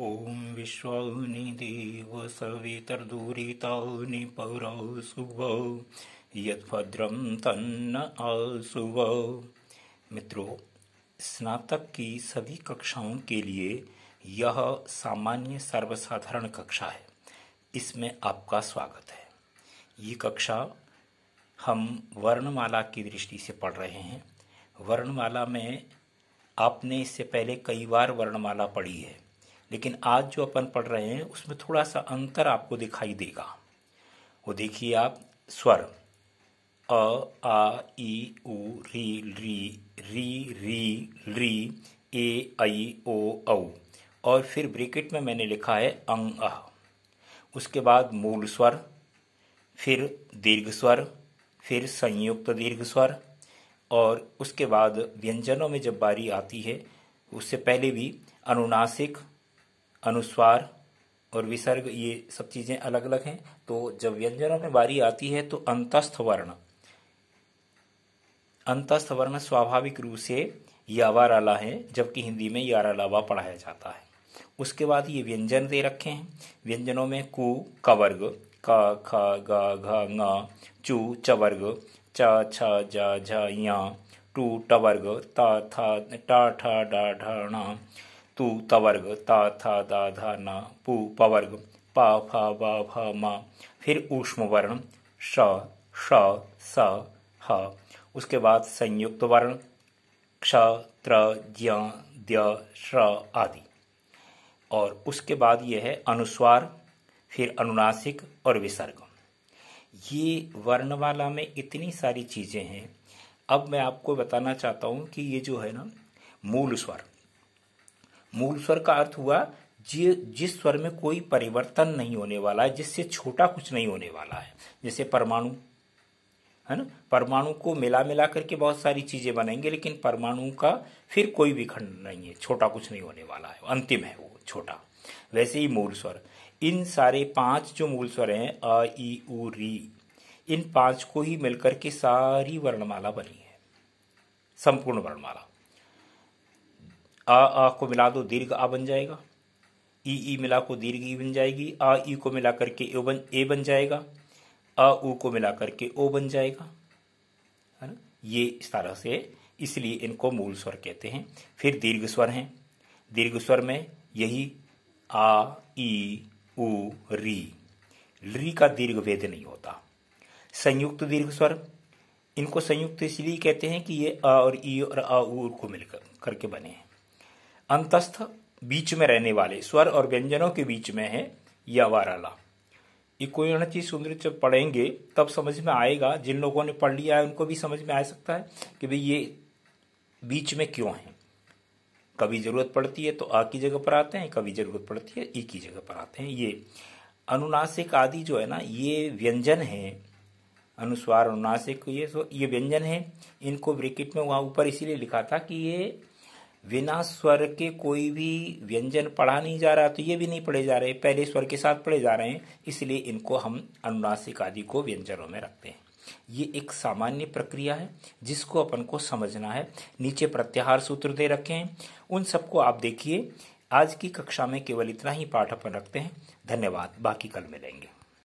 ॐ विश्वानि देवसवितर्दुरितानि पौरौ पौरा यद्भद्रम तन्न आसुभौ मित्रों स्नातक की सभी कक्षाओं के लिए यह सामान्य सर्वसाधारण कक्षा है इसमें आपका स्वागत है ये कक्षा हम वर्णमाला की दृष्टि से पढ़ रहे हैं वर्णमाला में आपने इससे पहले कई बार वर्णमाला पढ़ी है लेकिन आज जो अपन पढ़ रहे हैं उसमें थोड़ा सा अंतर आपको दिखाई देगा वो देखिए आप स्वर अ आ ई उ री री री री री ए आई ओ औ और फिर ब्रेकेट में मैंने लिखा है अंग अह उसके बाद मूल स्वर फिर दीर्घ स्वर फिर संयुक्त दीर्घ स्वर और उसके बाद व्यंजनों में जब बारी आती है उससे पहले भी अनुनासिक अनुस्वार और विसर्ग ये सब चीज़ें अलग अलग हैं तो जब व्यंजनों में बारी आती है तो अंतस्थ वर्ण अंतस्थ वर्ण स्वाभाविक रूप से यावाराला है जबकि हिंदी में यारालावा पढ़ाया जाता है उसके बाद ये व्यंजन दे रखे हैं व्यंजनों में कु कवर्ग क ख ग घ घा गा चू चवर्ग च छ ज झ या टू टवर्ग ता था टा ढ डा ढा तू तवर्ग ता था दा धा ना पु पवर्ग पा फा बा फा मा फिर ऊष्म वर्ण श श स ह उसके बाद संयुक्त वर्ण क्ष त्र ज्ञ द्य श्र आदि और उसके बाद यह है अनुस्वार फिर अनुनासिक और विसर्ग ये वर्णमाला में इतनी सारी चीज़ें हैं अब मैं आपको बताना चाहता हूँ कि ये जो है ना मूल स्वर मूल स्वर का अर्थ हुआ जि, जिस स्वर में कोई परिवर्तन नहीं होने वाला है जिससे छोटा कुछ नहीं होने वाला है जैसे परमाणु है ना परमाणु को मिला मिला करके बहुत सारी चीजें बनाएंगे लेकिन परमाणु का फिर कोई विखंड नहीं है छोटा कुछ नहीं होने वाला है अंतिम है वो छोटा वैसे ही मूल स्वर इन सारे पांच जो मूल स्वर हैं अ ई उ री इन पांच को ही मिलकर के सारी वर्णमाला बनी है संपूर्ण वर्णमाला आ आ को मिला दो दीर्घ आ बन जाएगा ई ई मिला को दीर्घ ई बन जाएगी आ ई को मिला करके ए बन ए बन जाएगा अ ऊ को मिला करके ओ बन जाएगा है ना ये इस तरह से इसलिए इनको मूल स्वर कहते हैं फिर दीर्घ स्वर हैं दीर्घ स्वर में यही आ ई उ री री का दीर्घ वेद नहीं होता संयुक्त दीर्घ स्वर इनको संयुक्त इसलिए कहते हैं कि ये आ और ई और आ ऊ को मिलकर करके बने हैं अंतस्थ बीच में रहने वाले स्वर और व्यंजनों के बीच में है यवाराला वाराला ये कोई चीज सुंदर जब पढ़ेंगे तब समझ में आएगा जिन लोगों ने पढ़ लिया है उनको भी समझ में आ सकता है कि भाई ये बीच में क्यों है कभी जरूरत पड़ती है तो आ की जगह पर आते हैं कभी जरूरत पड़ती है ई की जगह पर आते हैं ये अनुनासिक आदि जो है ना ये व्यंजन है अनुस्वार अनुनासिक ये सो ये व्यंजन है इनको ब्रिकेट में वहाँ ऊपर इसीलिए लिखा था कि ये बिना स्वर के कोई भी व्यंजन पढ़ा नहीं जा रहा तो ये भी नहीं पढ़े जा रहे पहले स्वर के साथ पढ़े जा रहे हैं इसलिए इनको हम अनुनासिक आदि को व्यंजनों में रखते हैं ये एक सामान्य प्रक्रिया है जिसको अपन को समझना है नीचे प्रत्याहार सूत्र दे रखे हैं उन सबको आप देखिए आज की कक्षा में केवल इतना ही पाठ अपन रखते हैं धन्यवाद बाकी कल मिलेंगे